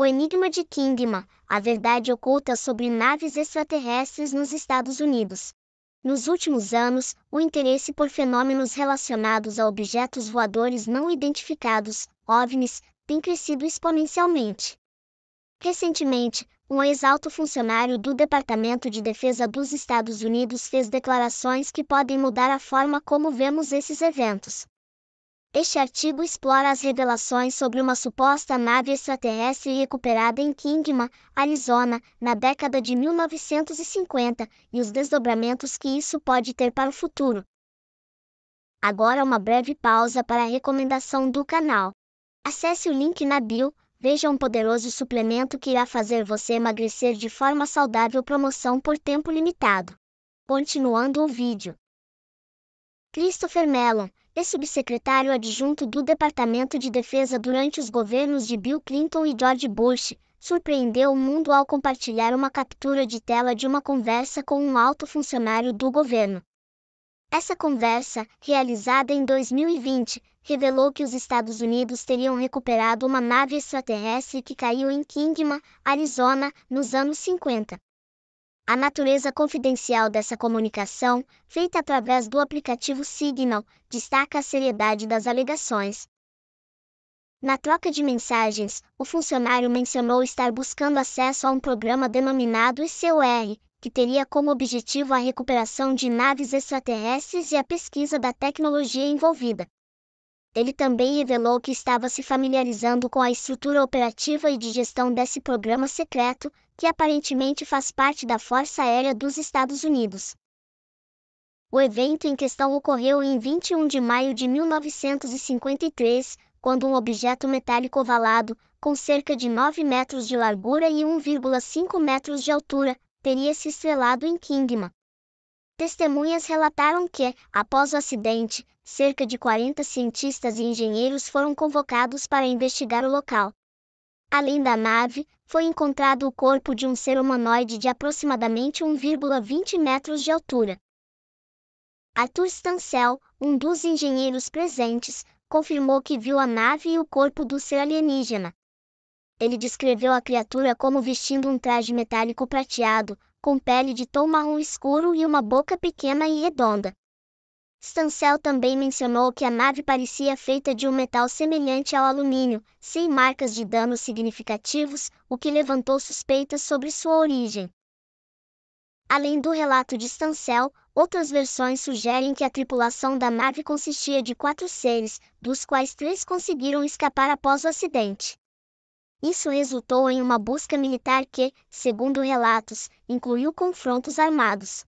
O Enigma de Kingman, a verdade oculta sobre naves extraterrestres nos Estados Unidos. Nos últimos anos, o interesse por fenômenos relacionados a objetos voadores não identificados, OVNIs, tem crescido exponencialmente. Recentemente, um ex-alto funcionário do Departamento de Defesa dos Estados Unidos fez declarações que podem mudar a forma como vemos esses eventos. Este artigo explora as revelações sobre uma suposta nave extraterrestre recuperada em Kingman, Arizona, na década de 1950, e os desdobramentos que isso pode ter para o futuro. Agora uma breve pausa para a recomendação do canal. Acesse o link na bio, veja um poderoso suplemento que irá fazer você emagrecer de forma saudável promoção por tempo limitado. Continuando o vídeo. Christopher Mellon, e subsecretário adjunto do Departamento de Defesa durante os governos de Bill Clinton e George Bush, surpreendeu o mundo ao compartilhar uma captura de tela de uma conversa com um alto funcionário do governo. Essa conversa, realizada em 2020, revelou que os Estados Unidos teriam recuperado uma nave extraterrestre que caiu em Kingman, Arizona, nos anos 50 a natureza confidencial dessa comunicação, feita através do aplicativo Signal, destaca a seriedade das alegações. Na troca de mensagens, o funcionário mencionou estar buscando acesso a um programa denominado ICOR, que teria como objetivo a recuperação de naves extraterrestres e a pesquisa da tecnologia envolvida. Ele também revelou que estava se familiarizando com a estrutura operativa e de gestão desse programa secreto, que aparentemente faz parte da Força Aérea dos Estados Unidos. O evento em questão ocorreu em 21 de maio de 1953, quando um objeto metálico ovalado, com cerca de 9 metros de largura e 1,5 metros de altura, teria se estrelado em Kingman. Testemunhas relataram que, após o acidente, cerca de 40 cientistas e engenheiros foram convocados para investigar o local, Além da nave, foi encontrado o corpo de um ser humanoide de aproximadamente 1,20 metros de altura. Arthur Stancel, um dos engenheiros presentes, confirmou que viu a nave e o corpo do ser alienígena. Ele descreveu a criatura como vestindo um traje metálico prateado, com pele de tom marrom escuro e uma boca pequena e redonda. Stancel também mencionou que a nave parecia feita de um metal semelhante ao alumínio, sem marcas de danos significativos, o que levantou suspeitas sobre sua origem. Além do relato de Stancel, outras versões sugerem que a tripulação da nave consistia de quatro seres, dos quais três conseguiram escapar após o acidente. Isso resultou em uma busca militar que, segundo relatos, incluiu confrontos armados.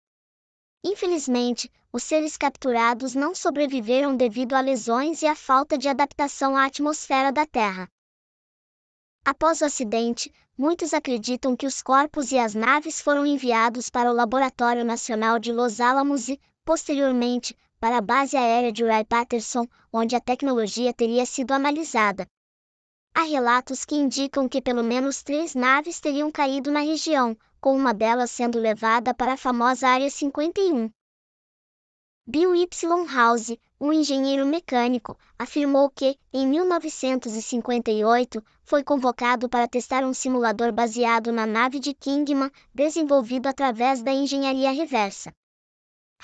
Infelizmente, os seres capturados não sobreviveram devido a lesões e à falta de adaptação à atmosfera da Terra. Após o acidente, muitos acreditam que os corpos e as naves foram enviados para o Laboratório Nacional de Los Alamos e, posteriormente, para a base aérea de Wright Patterson, onde a tecnologia teria sido analisada. Há relatos que indicam que pelo menos três naves teriam caído na região, com uma delas sendo levada para a famosa Área 51. Bill Y. House, um engenheiro mecânico, afirmou que, em 1958, foi convocado para testar um simulador baseado na nave de Kingman, desenvolvido através da engenharia reversa.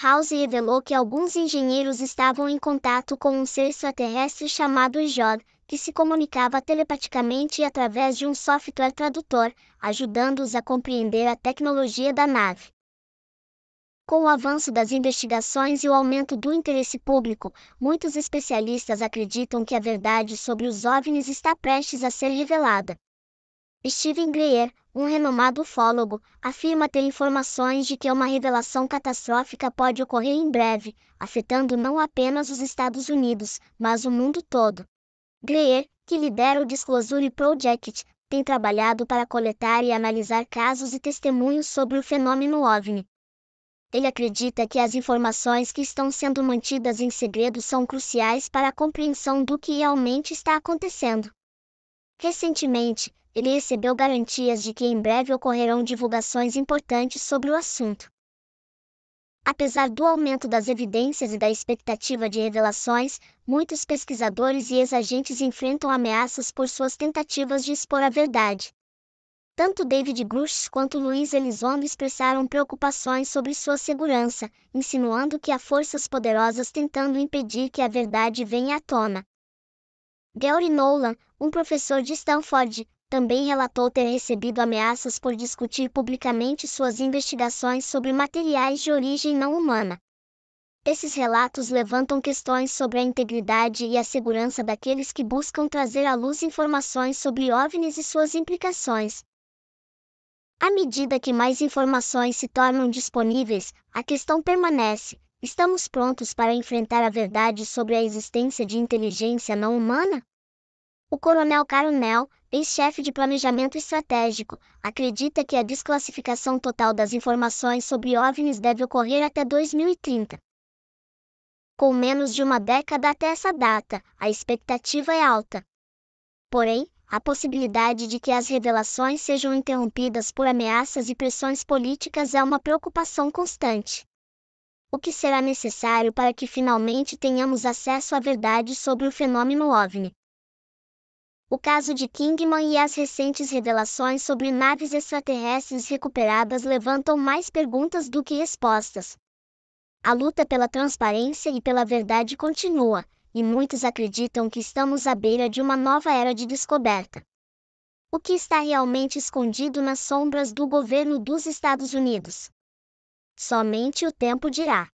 House revelou que alguns engenheiros estavam em contato com um ser extraterrestre chamado Jod, que se comunicava telepaticamente através de um software tradutor, ajudando-os a compreender a tecnologia da nave. Com o avanço das investigações e o aumento do interesse público, muitos especialistas acreditam que a verdade sobre os OVNIs está prestes a ser revelada. Steven Greer, um renomado ufólogo, afirma ter informações de que uma revelação catastrófica pode ocorrer em breve, afetando não apenas os Estados Unidos, mas o mundo todo. Greer, que lidera o Disclosure Project, tem trabalhado para coletar e analisar casos e testemunhos sobre o fenômeno OVNI. Ele acredita que as informações que estão sendo mantidas em segredo são cruciais para a compreensão do que realmente está acontecendo. Recentemente, ele recebeu garantias de que em breve ocorrerão divulgações importantes sobre o assunto. Apesar do aumento das evidências e da expectativa de revelações, muitos pesquisadores e ex-agentes enfrentam ameaças por suas tentativas de expor a verdade. Tanto David Grush quanto Luiz Elizondo expressaram preocupações sobre sua segurança, insinuando que há forças poderosas tentando impedir que a verdade venha à tona. Gary Nolan, um professor de Stanford, também relatou ter recebido ameaças por discutir publicamente suas investigações sobre materiais de origem não humana. Esses relatos levantam questões sobre a integridade e a segurança daqueles que buscam trazer à luz informações sobre OVNIs e suas implicações. À medida que mais informações se tornam disponíveis, a questão permanece: estamos prontos para enfrentar a verdade sobre a existência de inteligência não humana? O coronel Caronel, ex-chefe de planejamento estratégico, acredita que a desclassificação total das informações sobre OVNIs deve ocorrer até 2030. Com menos de uma década até essa data, a expectativa é alta. Porém, a possibilidade de que as revelações sejam interrompidas por ameaças e pressões políticas é uma preocupação constante. O que será necessário para que finalmente tenhamos acesso à verdade sobre o fenômeno OVNI? O caso de Kingman e as recentes revelações sobre naves extraterrestres recuperadas levantam mais perguntas do que respostas. A luta pela transparência e pela verdade continua, e muitos acreditam que estamos à beira de uma nova era de descoberta. O que está realmente escondido nas sombras do governo dos Estados Unidos? Somente o tempo dirá.